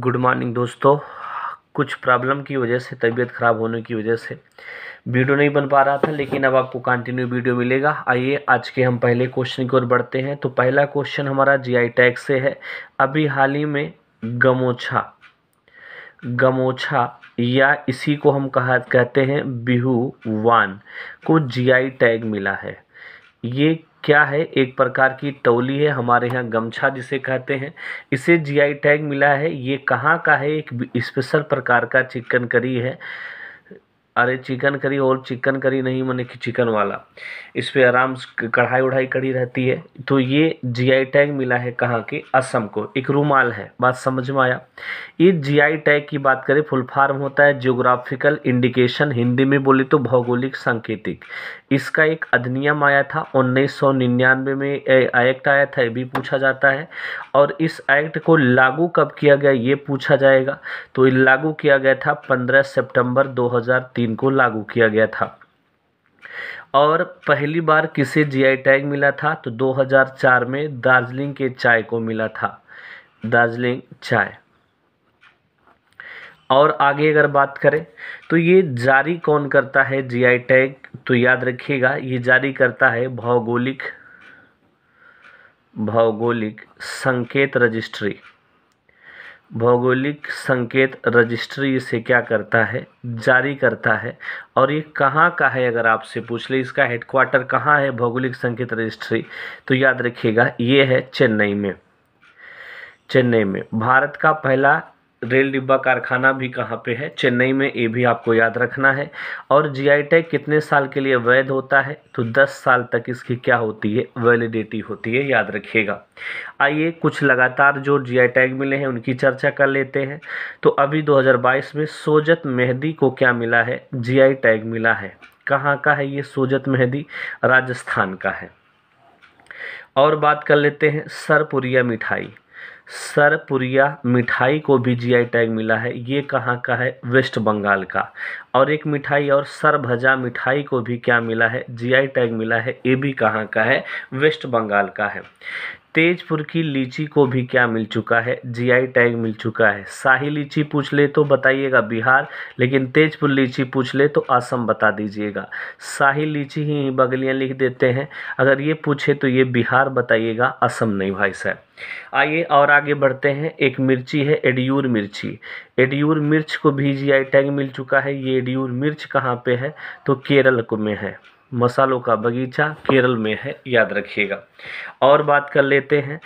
good morning दोस्तों कुछ problem की वजह से तबीयत ख़राब होने की वजह से वीडियो नहीं बन पा रहा था लेकिन अब आपको कंटिन्यू वीडियो मिलेगा आइए आज के हम पहले क्वेश्चन की ओर बढ़ते हैं तो पहला क्वेश्चन हमारा जीआई टैग से है अभी हाल ही में गमोछा गमोछा या इसी को हम कहा कहते हैं बिहू वान को आई टैग मिला है ये क्या है एक प्रकार की तौली है हमारे यहाँ गमछा जिसे कहते हैं इसे जीआई टैग मिला है ये कहाँ का है एक स्पेशल प्रकार का चिकन करी है अरे चिकन करी और चिकन करी नहीं मैंने कि चिकन वाला इस पर आराम से कढ़ाई उढ़ाई कड़ी रहती है तो ये जीआई टैग मिला है कहाँ के असम को एक रूमाल है बात समझ में आया ये जीआई टैग की बात करें फुल फार्म होता है जियोग्राफिकल इंडिकेशन हिंदी में बोले तो भौगोलिक सांकेतिक इसका एक अधिनियम आया था उन्नीस में एक्ट आया था ये भी पूछा जाता है और इस एक्ट को लागू कब किया गया ये पूछा जाएगा तो ये लागू किया गया था पंद्रह सेप्टेम्बर दो तीन को लागू किया गया था और पहली बार किसे जीआई टैग मिला था तो 2004 में दार्जिलिंग के चाय को मिला था दार्जिलिंग चाय और आगे अगर बात करें तो ये जारी कौन करता है जीआई टैग तो याद रखिएगा ये जारी करता है भौगोलिक भौगोलिक संकेत रजिस्ट्री भौगोलिक संकेत रजिस्ट्री इसे क्या करता है जारी करता है और ये कहाँ का है अगर आपसे पूछ ले इसका हेडक्वार्टर कहाँ है भौगोलिक संकेत रजिस्ट्री तो याद रखिएगा ये है चेन्नई में चेन्नई में भारत का पहला रेल डिब्बा कारखाना भी कहाँ पे है चेन्नई में ये भी आपको याद रखना है और जीआई टैग कितने साल के लिए वैध होता है तो 10 साल तक इसकी क्या होती है वैलिडिटी होती है याद रखिएगा आइए कुछ लगातार जो जीआई टैग मिले हैं उनकी चर्चा कर लेते हैं तो अभी 2022 में सोजत मेहदी को क्या मिला है जी टैग मिला है कहाँ का है ये सोजत मेहदी राजस्थान का है और बात कर लेते हैं सरपुरिया मिठाई सरपुरिया मिठाई को भी जीआई टैग मिला है ये कहाँ का है वेस्ट बंगाल का और एक मिठाई और सरभजा मिठाई को भी क्या मिला है जीआई टैग मिला है ये भी कहाँ का है वेस्ट बंगाल का है तेजपुर की लीची को भी क्या मिल चुका है जीआई टैग मिल चुका है शाही लीची पूछ ले तो बताइएगा बिहार लेकिन तेजपुर लीची पूछ ले तो असम बता दीजिएगा शाही लीची ही बगलियाँ लिख देते हैं अगर ये पूछे तो ये बिहार बताइएगा असम नहीं भाई साहब आइए और आगे बढ़ते हैं एक मिर्ची है एडियूर मिर्ची एडियूर मिर्च को भी जी टैग मिल चुका है ये एडियूर मिर्च कहाँ पर है तो केरल में है मसालों का बगीचा केरल में है याद रखिएगा और बात कर लेते हैं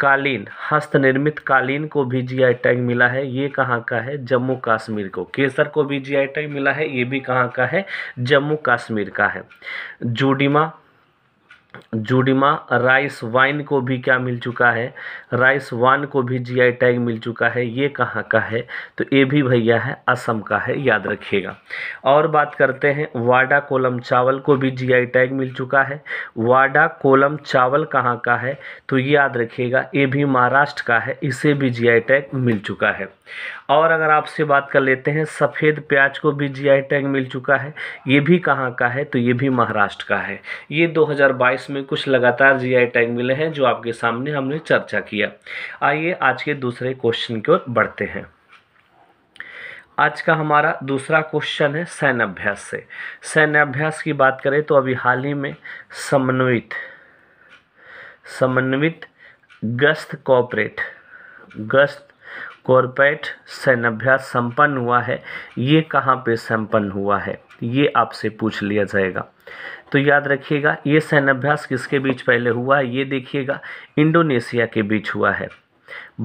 कालीन हस्त निर्मित कालीन को भी जीआई टैग मिला है ये कहाँ का है जम्मू कश्मीर को केसर को भी जीआई टैग मिला है ये भी कहाँ का है जम्मू कश्मीर का है जूडिमा जुडिमा राइस वाइन को भी क्या मिल चुका है राइस वान को भी जीआई टैग मिल चुका है ये कहाँ का है तो ये भी भैया है असम का है याद रखिएगा और बात करते हैं वाडा कोलम चावल को भी जीआई टैग मिल चुका है वाडा कोलम चावल कहाँ का है तो ये याद रखिएगा ये भी महाराष्ट्र का है इसे भी जीआई टैग मिल चुका है और अगर आपसे बात कर लेते हैं सफ़ेद प्याज को भी जीआई टैग मिल चुका है ये भी कहाँ का है तो ये भी महाराष्ट्र का है ये 2022 में कुछ लगातार जीआई टैग मिले हैं जो आपके सामने हमने चर्चा किया आइए आज के दूसरे क्वेश्चन की ओर बढ़ते हैं आज का हमारा दूसरा क्वेश्चन है अभ्यास से अभ्यास की बात करें तो अभी हाल ही में समन्वित समन्वित गश्त कॉपरेट गश्त कॉरपोरेट सैन्यभ्यास संपन्न हुआ है ये कहाँ पे संपन्न हुआ है ये आपसे पूछ लिया जाएगा तो याद रखिएगा ये सैन्यभ्यास किसके बीच पहले हुआ है ये देखिएगा इंडोनेशिया के बीच हुआ है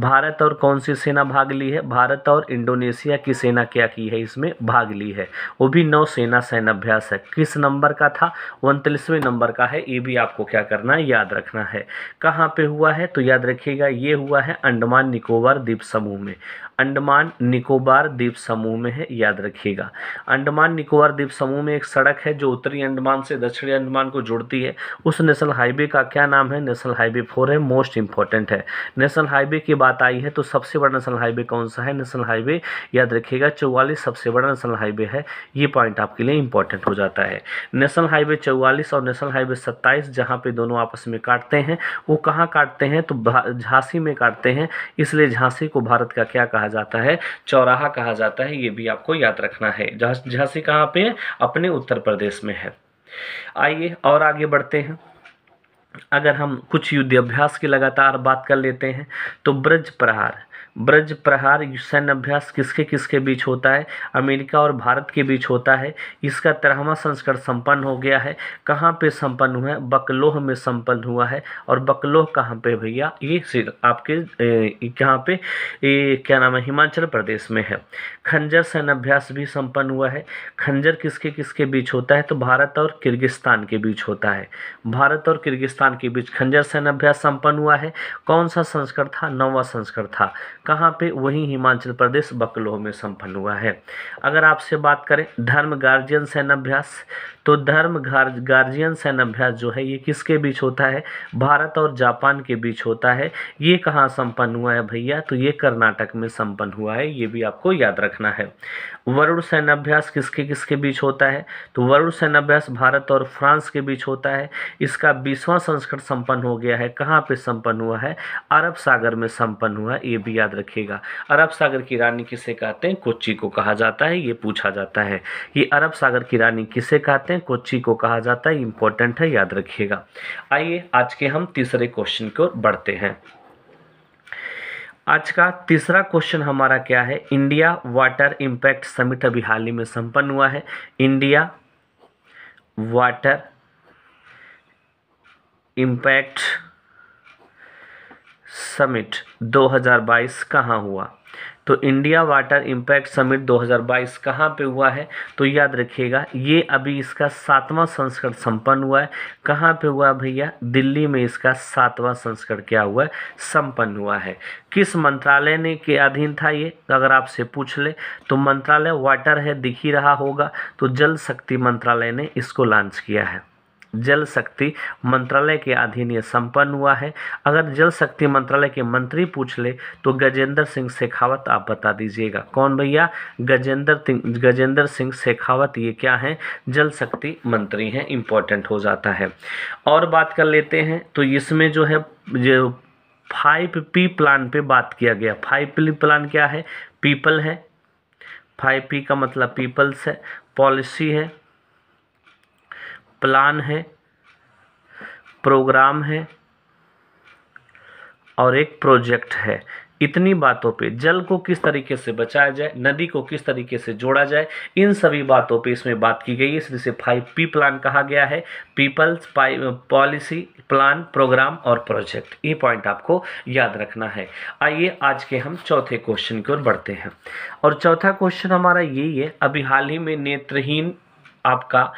भारत और कौन सी सेना भाग ली है भारत और इंडोनेशिया की सेना क्या की है इसमें भाग ली है वो भी नौ सेना सैनाभ्यास है किस नंबर का था उनतालीसवें नंबर का है ये भी आपको क्या करना है याद रखना है कहाँ पे हुआ है तो याद रखिएगा ये हुआ है अंडमान निकोबार द्वीप समूह में अंडमान निकोबार द्वीप समूह में है याद रखिएगा अंडमान निकोबार द्वीप समूह में एक सड़क है जो उत्तरी अंडमान से दक्षिणी अंडमान को जोड़ती है उस नेशनल हाईवे का क्या नाम है नेशनल हाईवे फोर है मोस्ट इंपॉर्टेंट है नेशनल हाईवे के बात आई है तो सबसे बड़ा नेशनल हाईवे कौन सा है नेशनल हाईवे याद रखिएगा चौवालीस सबसे बड़ा नेशनल हाईवे है ये पॉइंट आपके लिए इंपॉर्टेंट हो जाता है नेशनल हाईवे चौवालीस और नेशनल हाईवे सत्ताईस जहाँ पे दोनों आपस में काटते हैं वो कहाँ काटते हैं तो झांसी में काटते हैं इसलिए झांसी को भारत का क्या कहा जाता है चौराहा कहा जाता है ये भी आपको याद रखना है झांसी कहाँ पर अपने उत्तर प्रदेश में है आइए और आगे बढ़ते हैं अगर हम कुछ युद्धाभ्यास की लगातार बात कर लेते हैं तो ब्रज प्रहार ब्रज प्रहार सैन्य अभ्यास किसके किसके बीच होता है अमेरिका और भारत के बीच होता है इसका तेरहवा संस्करण संपन्न हो गया है कहाँ पे संपन्न हुआ है बकलोह में संपन्न हुआ है और बकलोह कहाँ पे भैया ये आपके यहाँ पे ये क्या नाम है हिमाचल प्रदेश में है खंजर सैन्य अभ्यास भी संपन्न हुआ है खंजर किसके किसके बीच होता है तो भारत और किर्गिस्तान के बीच होता है भारत और किर्गिस्तान के बीच खंजर सैन्य अभ्यास संपन्न हुआ है कौन सा संस्कर था नौवा संस्कर था कहाँ पे वही हिमाचल प्रदेश बकलोह में संपन्न हुआ है अगर आपसे बात करें धर्म गार्जियन सैन्य अभ्यास तो धर्म गार्जियन सैन्य अभ्यास जो है ये किसके बीच होता है भारत और जापान के बीच होता है ये कहाँ संपन्न हुआ है भैया तो ये कर्नाटक में संपन्न हुआ है ये भी आपको याद रखना रखना है वरुण सैन्याभ्यास किसके किसके बीच होता है तो वरुण सैन्याभ्यास भारत और फ्रांस के बीच होता है इसका बीसवां संस्करण संपन्न हो गया है कहाँ पे संपन्न हुआ है अरब सागर में संपन्न हुआ है ये भी याद रखिएगा अरब सागर की रानी किसे कहते हैं कोच्चि को कहा जाता है ये पूछा जाता है ये अरब सागर की रानी किसे कहते हैं कोच्चि को कहा जाता है इंपॉर्टेंट है याद रखिएगा आइए आज के हम तीसरे क्वेश्चन की ओर बढ़ते हैं आज का तीसरा क्वेश्चन हमारा क्या है इंडिया वाटर इंपैक्ट समिट अभी हाल ही में संपन्न हुआ है इंडिया वाटर इंपैक्ट समिट 2022 कहाँ हुआ तो इंडिया वाटर इम्पैक्ट समिट 2022 कहाँ पर हुआ है तो याद रखिएगा ये अभी इसका सातवां संस्करण संपन्न हुआ है कहाँ पे हुआ भैया दिल्ली में इसका सातवां संस्करण क्या हुआ है संपन्न हुआ है किस मंत्रालय ने के अधीन था ये अगर आपसे पूछ ले तो मंत्रालय वाटर है दिख ही रहा होगा तो जल शक्ति मंत्रालय ने इसको लॉन्च किया है जल शक्ति मंत्रालय के अधीन ये संपन्न हुआ है अगर जल शक्ति मंत्रालय के मंत्री पूछ ले तो गजेंद्र सिंह शेखावत आप बता दीजिएगा कौन भैया गजेंद्र गजेंद्र सिंह शेखावत ये क्या है जल शक्ति मंत्री हैं इम्पोर्टेंट हो जाता है और बात कर लेते हैं तो इसमें जो है जो फाइव पी प्लान पे बात किया गया फाइव पी प्लान क्या है पीपल है फाइव पी का मतलब पीपल्स है पॉलिसी है प्लान है प्रोग्राम है और एक प्रोजेक्ट है इतनी बातों पे जल को किस तरीके से बचाया जाए नदी को किस तरीके से जोड़ा जाए इन सभी बातों पे इसमें बात की गई है इसलिए इसे फाइव पी प्लान कहा गया है पीपल्स पॉलिसी प्लान प्रोग्राम और प्रोजेक्ट ये पॉइंट आपको याद रखना है आइए आज के हम चौथे क्वेश्चन की ओर बढ़ते हैं और चौथा क्वेश्चन हमारा यही है अभी हाल ही में नेत्रहीन आपका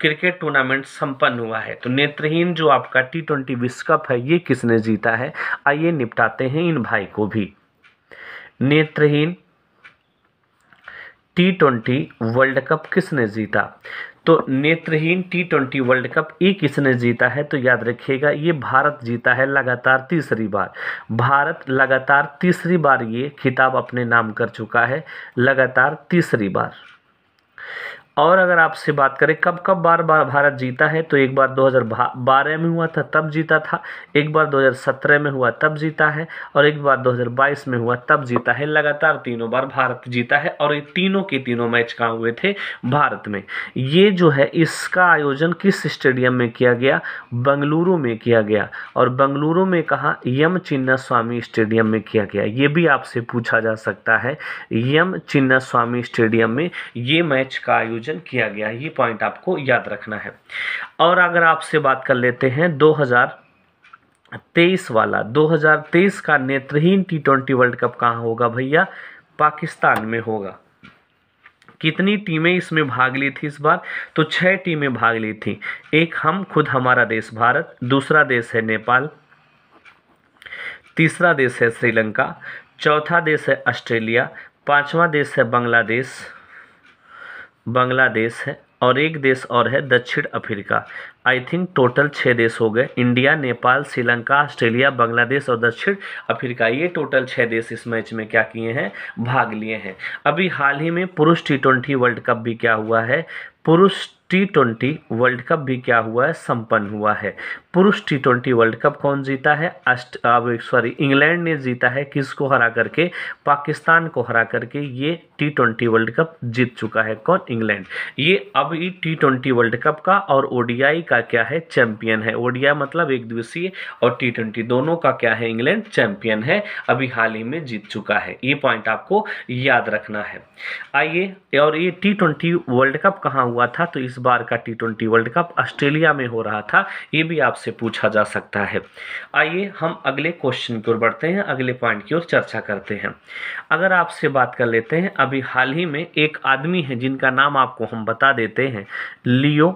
क्रिकेट टूर्नामेंट संपन्न हुआ है तो नेत्रहीन जो आपका टी ट्वेंटी विश्व कप है ये किसने जीता है आइए निपटाते हैं इन भाई को भी नेत्रहीन टी ट्वेंटी वर्ल्ड कप किसने जीता तो नेत्रहीन टी ट्वेंटी वर्ल्ड कप ये किसने जीता है तो याद रखिएगा ये भारत जीता है लगातार तीसरी बार भारत लगातार तीसरी बार ये खिताब अपने नाम कर चुका है लगातार तीसरी बार और अगर आपसे बात करें कब कब बार बार भारत जीता है तो एक बार 2012 में हुआ था तब जीता था एक बार 2017 में हुआ तब जीता है और एक बार 2022 में हुआ तब जीता है लगातार तीनों बार भारत जीता है और ये तीनों के तीनों मैच कहाँ हुए थे भारत में ये जो है इसका आयोजन किस स्टेडियम में किया गया बंगलुरु में किया गया और बंगलुरु में कहा यम चिन्ना स्वामी स्टेडियम में किया गया ये भी आपसे पूछा जा सकता है यम चिन्ना स्वामी स्टेडियम में ये मैच का आयोजन आयोजन किया गया ये पॉइंट आपको याद रखना है और अगर आपसे बात कर लेते हैं दो तेईस वाला 2023 का नेत्रहीन टी ट्वेंटी वर्ल्ड कप कहाँ होगा भैया पाकिस्तान में होगा कितनी टीमें इसमें भाग ली थी इस बार तो छह टीमें भाग ली थी एक हम खुद हमारा देश भारत दूसरा देश है नेपाल तीसरा देश है श्रीलंका चौथा देश है ऑस्ट्रेलिया पांचवा देश है बांग्लादेश बांग्लादेश है और एक देश और है दक्षिण अफ्रीका आई थिंक टोटल छः देश हो गए इंडिया नेपाल श्रीलंका ऑस्ट्रेलिया बांग्लादेश और दक्षिण अफ्रीका ये टोटल छः देश इस मैच में क्या किए हैं भाग लिए हैं अभी हाल ही में पुरुष टी ट्वेंटी वर्ल्ड कप भी क्या हुआ है पुरुष टी ट्वेंटी वर्ल्ड कप भी क्या हुआ है संपन्न हुआ है पुरुष टी ट्वेंटी वर्ल्ड कप कौन जीता है अस्ट सॉरी इंग्लैंड ने जीता है किसको हरा करके पाकिस्तान को हरा करके ये टी ट्वेंटी वर्ल्ड कप जीत चुका है कौन इंग्लैंड ये अब ये टी ट्वेंटी वर्ल्ड कप का और ओडीआई का क्या है चैंपियन है ओडीआई मतलब एक दिवसीय और टी ट्वेंटी दोनों का क्या है इंग्लैंड चैंपियन है अभी हाल ही में जीत चुका है ये पॉइंट आपको याद रखना है आइए और ये टी ट्वेंटी वर्ल्ड कप कहाँ हुआ था तो इस इस बार का T twenty world cup Australia में हो रहा था ये भी आपसे पूछा जा सकता है आइए हम अगले क्वेश्चन की ओर बढ़ते हैं अगले पॉइंट की ओर चर्चा करते हैं अगर आपसे बात कर लेते हैं अभी हाल ही में एक आदमी है जिनका नाम आपको हम बता देते हैं लियो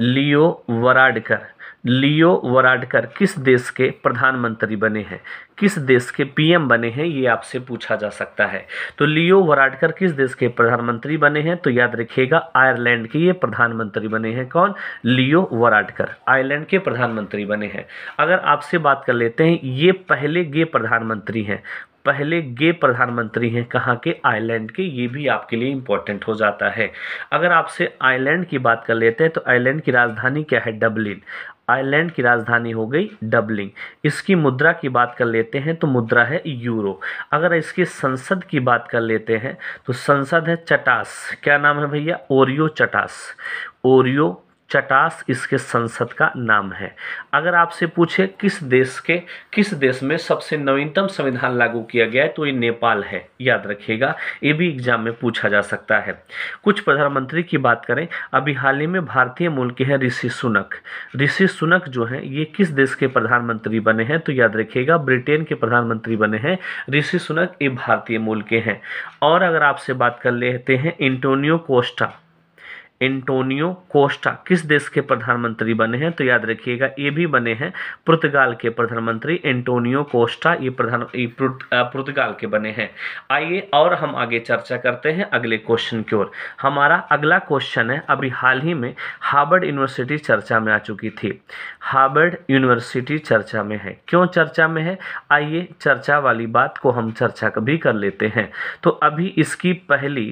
लियो वराडकर लियो वराडकर किस देश के प्रधानमंत्री बने हैं किस देश के पीएम बने हैं ये आपसे पूछा जा सकता है तो लियो वराडकर किस देश के प्रधानमंत्री बने हैं तो याद रखिएगा आयरलैंड के ये प्रधानमंत्री बने हैं कौन लियो वराडकर आयरलैंड के प्रधानमंत्री बने हैं अगर आपसे बात कर लेते हैं ये पहले गे प्रधानमंत्री हैं पहले गे प्रधानमंत्री हैं कहाँ के आइलैंड के ये भी आपके लिए इम्पोर्टेंट हो जाता है अगर आपसे आइलैंड की बात कर लेते हैं तो आइलैंड की राजधानी क्या है डबलिन आयरलैंड की राजधानी हो गई डबलिंग इसकी मुद्रा की बात कर लेते हैं तो मुद्रा है यूरो अगर इसकी संसद की बात कर लेते हैं तो संसद है चटास क्या नाम है भैया ओरियो चटास ओरियो चटास इसके संसद का नाम है अगर आपसे पूछे किस देश के किस देश में सबसे नवीनतम संविधान लागू किया गया है तो ये नेपाल है याद रखिएगा ये भी एग्जाम में पूछा जा सकता है कुछ प्रधानमंत्री की बात करें अभी हाल ही में भारतीय मूल के हैं ऋषि सुनक ऋषि सुनक जो हैं ये किस देश के प्रधानमंत्री बने हैं तो याद रखिएगा ब्रिटेन के प्रधानमंत्री बने हैं ऋषि सुनक ये भारतीय मूल के हैं और अगर आपसे बात कर लेते हैं एंटोनियो कोस्टा एंटोनियो कोस्टा किस देश के प्रधानमंत्री बने हैं तो याद रखिएगा ये भी बने हैं पुर्तगाल के प्रधानमंत्री एंटोनियो कोस्टा ये प्रधान पुर्तगाल के बने हैं आइए और हम आगे चर्चा करते हैं अगले क्वेश्चन की ओर हमारा अगला क्वेश्चन है अभी हाल ही में हार्वर्ड यूनिवर्सिटी चर्चा में आ चुकी थी हार्वर्ड यूनिवर्सिटी चर्चा में है क्यों चर्चा में है आइए चर्चा वाली बात को हम चर्चा भी कर लेते हैं तो अभी इसकी पहली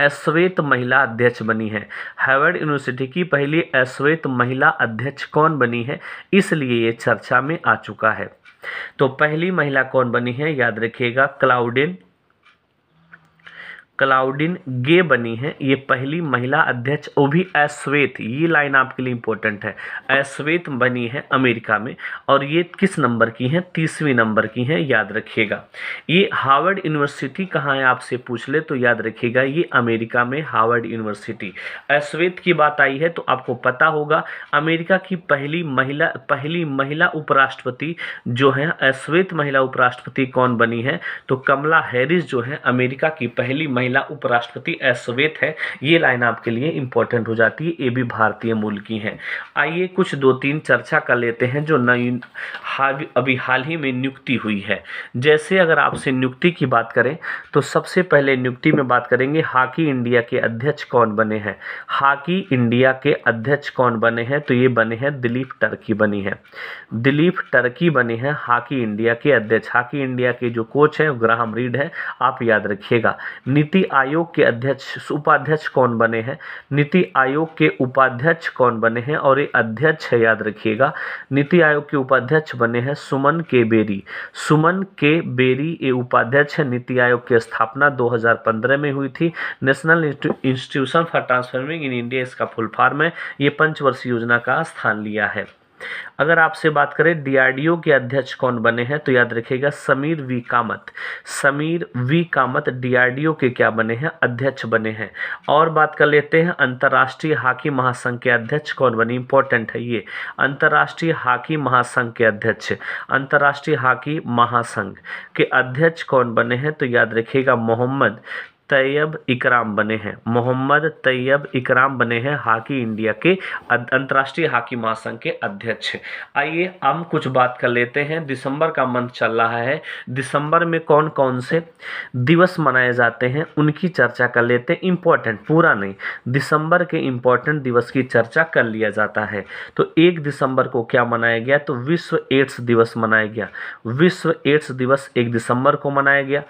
अश्वेत महिला अध्यक्ष बनी है हार्वर्ड यूनिवर्सिटी की पहली अश्वेत महिला अध्यक्ष कौन बनी है इसलिए ये चर्चा में आ चुका है तो पहली महिला कौन बनी है याद रखिएगा क्लाउडिन क्लाउडिन गे बनी है ये पहली महिला अध्यक्ष वो भी अश्वेत ये लाइन आपके लिए इंपॉर्टेंट है अश्वेत बनी है अमेरिका में और ये किस नंबर की हैं तीसवीं नंबर की हैं याद रखिएगा ये हार्वर्ड यूनिवर्सिटी कहाँ है आपसे पूछ ले तो याद रखिएगा ये अमेरिका में हार्वर्ड यूनिवर्सिटी अश्वेत की बात आई है तो आपको पता होगा अमेरिका की पहली महिला पहली महिला उपराष्ट्रपति जो है अश्वेत महिला उपराष्ट्रपति कौन बनी है तो कमला हैरिस जो है अमेरिका की पहली महिला महिला उपराष्ट्रपति एस है ये लाइन आपके लिए इंपॉर्टेंट हो जाती है ये भी भारतीय मूल की हैं आइए कुछ दो तीन चर्चा कर लेते हैं जो नई अभी हाल ही में नियुक्ति हुई है जैसे अगर आपसे नियुक्ति की बात करें तो सबसे पहले नियुक्ति में बात करेंगे हॉकी इंडिया के अध्यक्ष कौन बने हैं हॉकी इंडिया के अध्यक्ष कौन बने हैं तो ये बने हैं दिलीप टर्की बनी है दिलीप टर्की बने हैं हॉकी इंडिया के अध्यक्ष हॉकी इंडिया के जो कोच हैं ग्राहम रीड है आप याद रखिएगा नीति नीति आयोग के अध्यक्ष उपाध्यक्ष कौन बने हैं नीति आयोग के उपाध्यक्ष कौन बने हैं और ये अध्यक्ष है याद रखिएगा नीति आयोग के उपाध्यक्ष बने हैं सुमन के बेरी सुमन के बेरी ये उपाध्यक्ष है नीति आयोग की स्थापना 2015 में हुई थी national institution for transforming in India इसका फुल है ये पंचवर्षीय योजना का स्थान लिया है अगर आपसे बात करें डीआरडीओ के अध्यक्ष कौन बने हैं तो याद रखिएगा Sameer V Kamat Sameer V Kamat DRDO के क्या बने हैं अध्यक्ष बने हैं और बात कर लेते हैं अंतर्राष्ट्रीय हॉकी महासंघ के अध्यक्ष कौन बने इंपॉर्टेंट है ये अंतर्राष्ट्रीय हॉकी महासंघ के अध्यक्ष अंतर्राष्ट्रीय हॉकी महासंघ के अध्यक्ष कौन बने हैं तो याद रखिएगा मोहम्मद तैयब इकराम बने हैं मोहम्मद तैयब इकराम बने हैं हॉकी इंडिया के अंतर्राष्ट्रीय हॉकी महासंघ के अध्यक्ष आइए हम कुछ बात कर लेते हैं दिसंबर का मंथ चल रहा है दिसंबर में कौन कौन से दिवस मनाए जाते हैं उनकी चर्चा कर लेते हैं इम्पोर्टेंट पूरा नहीं दिसंबर के इम्पोर्टेंट दिवस की चर्चा कर लिया जाता है तो एक दिसंबर को क्या मनाया गया तो विश्व एड्स दिवस मनाया गया विश्व एड्स दिवस एक दिसंबर को मनाया गया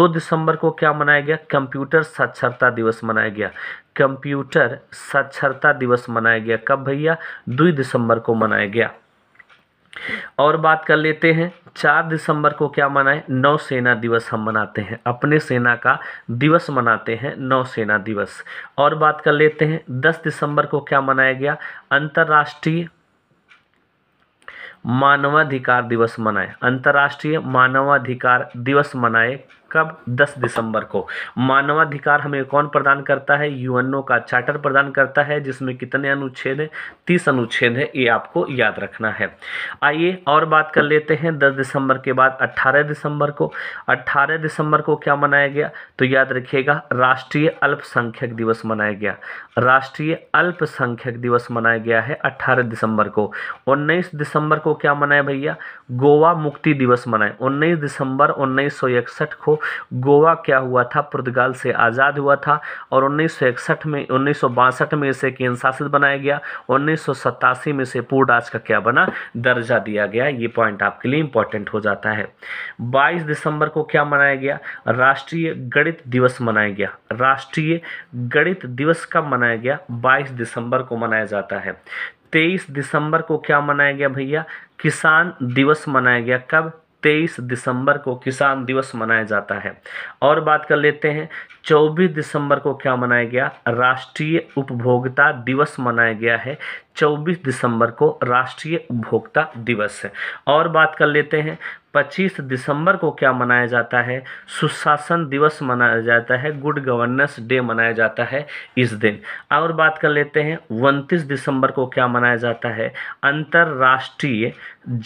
दो दिसंबर को क्या मनाया गया कंप्यूटर साक्षरता दिवस मनाया गया कंप्यूटर साक्षरता दिवस मनाया गया कब भैया दो दिसंबर को मनाया गया और बात कर लेते हैं चार दिसंबर को क्या मनाएं नौसेना दिवस हम मनाते हैं अपने सेना का दिवस मनाते हैं नौसेना दिवस और बात कर लेते हैं दस दिसंबर को क्या मनाया गया अंतर्राष्ट्रीय मानवाधिकार दिवस मनाए अंतर्राष्ट्रीय मानवाधिकार दिवस मनाए कब 10 दिसंबर को मानवाधिकार हमें कौन प्रदान करता है यूएनओ का चार्टर प्रदान करता है जिसमें कितने अनुच्छेद हैं तीस अनुच्छेद है ये आपको याद रखना है आइए और बात कर लेते हैं दस दिसंबर के बाद अट्ठारह दिसंबर को अट्ठारह दिसंबर को क्या मनाया गया तो याद रखिएगा राष्ट्रीय अल्पसंख्यक दिवस मनाया गया राष्ट्रीय अल्पसंख्यक दिवस मनाया गया है अट्ठारह दिसंबर को उन्नीस दिसंबर को क्या मनाया भैया गोवा मुक्ति दिवस मनाए उन्नीस दिसंबर उन्नीस को गोवा क्या हुआ था पुर्तगाल से आज़ाद हुआ था और उन्नीस में उन्नीस में इसे केंद्र शासित बनाया गया उन्नीस में इसे पूर्ण राज का क्या बना दर्जा दिया गया ये पॉइंट आपके लिए इंपॉर्टेंट हो जाता है बाईस दिसंबर को क्या मनाया गया राष्ट्रीय गणित दिवस मनाया गया राष्ट्रीय गणित दिवस कब मनाया गया 22 दिसंबर को मनाया जाता है 23 दिसंबर को क्या मनाया गया भैया किसान दिवस मनाया गया कब तेईस दिसंबर को किसान दिवस मनाया जाता है और बात कर लेते हैं चौबीस दिसंबर को क्या मनाया गया राष्ट्रीय उपभोक्ता दिवस मनाया गया है 24 दिसंबर को राष्ट्रीय उपभोक्ता दिवस है और बात कर लेते हैं 25 दिसंबर को क्या मनाया जाता है सुशासन दिवस मनाया जाता है गुड गवर्नेंस डे मनाया जाता है इस दिन और बात कर लेते हैं उनतीस दिसंबर को क्या मनाया जाता है अंतर्राष्ट्रीय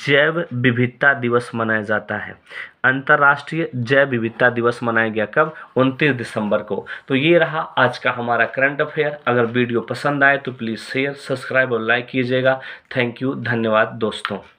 जैव विविधता दिवस मनाया जाता है अंतर्राष्ट्रीय जैव विविधता दिवस मनाया गया कब 29 दिसंबर को तो ये रहा आज का हमारा करंट अफेयर अगर वीडियो पसंद आए तो प्लीज़ शेयर सब्सक्राइब और लाइक कीजिएगा थैंक यू धन्यवाद दोस्तों